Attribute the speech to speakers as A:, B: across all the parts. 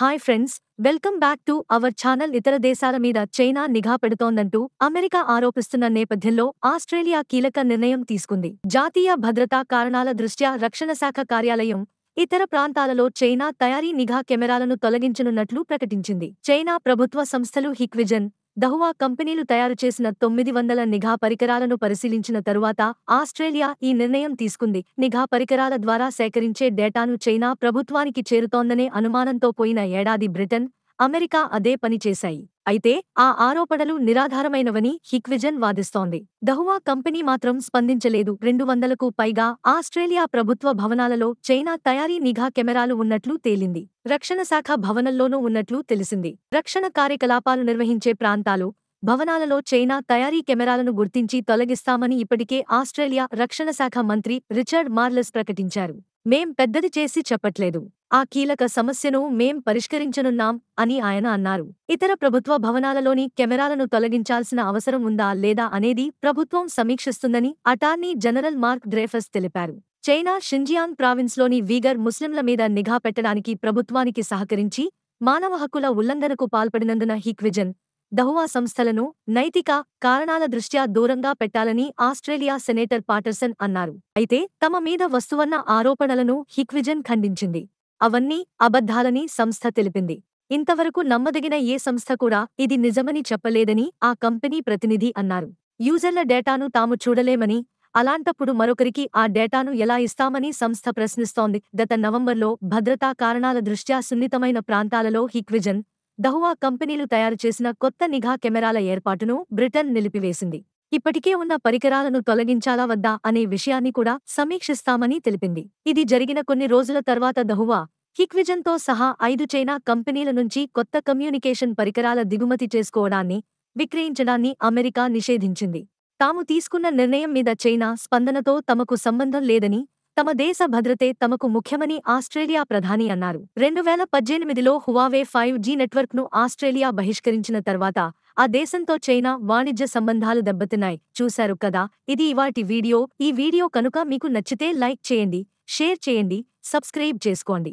A: hi friends welcome back to our channel ఇతర దేశాల మీద చైనా నిఘా పెడుతోందంటూ అమెరికా ఆరోపిస్తున్న నేపథ్యంలో ఆస్ట్రేలియా కీలక నిర్ణయం తీసుకుంది జాతీయ భద్రతా కారణాల దృష్ట్యా రక్షణ శాఖ కార్యాలయం ఇతర ప్రాంతాలలో చైనా తయారీ నిఘా కెమెరాలను తొలగించనున్నట్లు ప్రకటించింది చైనా ప్రభుత్వ సంస్థలు హిక్విజన్ దహువా కంపెనీలు తయారు చేసిన తొమ్మిది వందల నిఘా పరికరాలను పరిశీలించిన తరువాత ఆస్ట్రేలియా ఈ నిర్ణయం తీసుకుంది నిఘా పరికరాల ద్వారా సేకరించే డేటాను చైనా ప్రభుత్వానికి చేరుతోందనే అనుమానంతో పోయిన ఏడాది బ్రిటన్ అమెరికా అదే పనిచేశాయి అయితే ఆ ఆరోపణలు నిరాధారమైనవని హిక్విజన్ వాదిస్తోంది దహువా కంపెనీ మాత్రం స్పందించలేదు రెండు వందలకు పైగా ఆస్ట్రేలియా ప్రభుత్వ భవనాలలో చైనా తయారీ నిఘా కెమెరాలు ఉన్నట్లు తేలింది రక్షణ శాఖ భవనంలోనూ ఉన్నట్లు తెలిసింది రక్షణ కార్యకలాపాలు నిర్వహించే ప్రాంతాలు భవనాలలో చైనా తయారీ కెమెరాలను గుర్తించి తొలగిస్తామని ఇప్పటికే ఆస్ట్రేలియా రక్షణ శాఖ మంత్రి రిచర్డ్ మార్లెస్ ప్రకటించారు మేం పెద్దది చేసి చెప్పట్లేదు ఆ కీలక సమస్యను మేం పరిష్కరించనున్నాం అని ఆయన అన్నారు ఇతర ప్రభుత్వ భవనాలలోని కెమెరాలను తొలగించాల్సిన అవసరం ఉందా లేదా అనేది ప్రభుత్వం సమీక్షిస్తుందని అటార్నీ జనరల్ మార్క్ డ్రేఫస్ తెలిపారు చైనా షింజియాంగ్ ప్రావిన్స్లోని వీగర్ ముస్లింల మీద నిఘా పెట్టడానికి ప్రభుత్వానికి సహకరించి మానవ హక్కుల ఉల్లంఘనకు పాల్పడినందున హిక్విజన్ దహువా సంస్థలను నైతిక కారణాల దృష్ట్యా దూరంగా పెట్టాలని ఆస్ట్రేలియా సెనేటర్ పాటర్సన్ అన్నారు అయితే తమ మీద వస్తువన్న ఆరోపణలను హిక్విజన్ ఖండించింది అవన్నీ అబద్ధాలని సంస్థ తెలిపింది ఇంతవరకు నమ్మదగిన ఏ సంస్థ కూడా ఇది నిజమని చెప్పలేదని ఆ కంపెనీ ప్రతినిధి అన్నారు యూజర్ల డేటాను తాము చూడలేమని అలాంటప్పుడు మరొకరికి ఆ డేటాను ఎలా ఇస్తామని సంస్థ ప్రశ్నిస్తోంది గత నవంబర్లో భద్రతా కారణాల దృష్ట్యా సున్నితమైన ప్రాంతాలలో హిక్విజన్ దహువా కంపెనీలు తయారు చేసిన కొత్త నిఘా కెమెరాల ఏర్పాటును బ్రిటన్ నిలిపివేసింది ఇప్పటికే ఉన్న పరికరాలను తొలగించాలా వద్దా అనే విషయాన్ని కూడా సమీక్షిస్తామని తెలిపింది ఇది జరిగిన కొన్ని రోజుల తర్వాత దహువా హిక్విజన్తో సహా ఐదు చైనా కంపెనీల నుంచి కొత్త కమ్యూనికేషన్ పరికరాల దిగుమతి చేసుకోవడాన్ని విక్రయించడాన్ని అమెరికా నిషేధించింది తాము తీసుకున్న నిర్ణయం మీద చైనా స్పందనతో తమకు సంబంధం లేదని తమ దేశ భద్రతే తమకు ముఖ్యమని ఆస్ట్రేలియా ప్రధాని అన్నారు రెండు వేల పద్దెనిమిదిలో హువావే ఫైవ్ జీ నెట్వర్క్ను ఆస్ట్రేలియా బహిష్కరించిన తర్వాత ఆ దేశంతో చైనా వాణిజ్య సంబంధాలు దెబ్బతిన్నాయి చూశారు కదా ఇది ఇవాటి వీడియో ఈ వీడియో కనుక మీకు నచ్చితే లైక్ చేయండి షేర్ చేయండి సబ్స్క్రైబ్ చేసుకోండి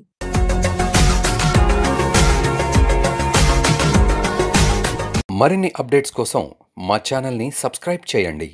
A: మరిన్ని అప్డేట్స్ కోసం మా ఛానల్ని సబ్స్క్రైబ్ చేయండి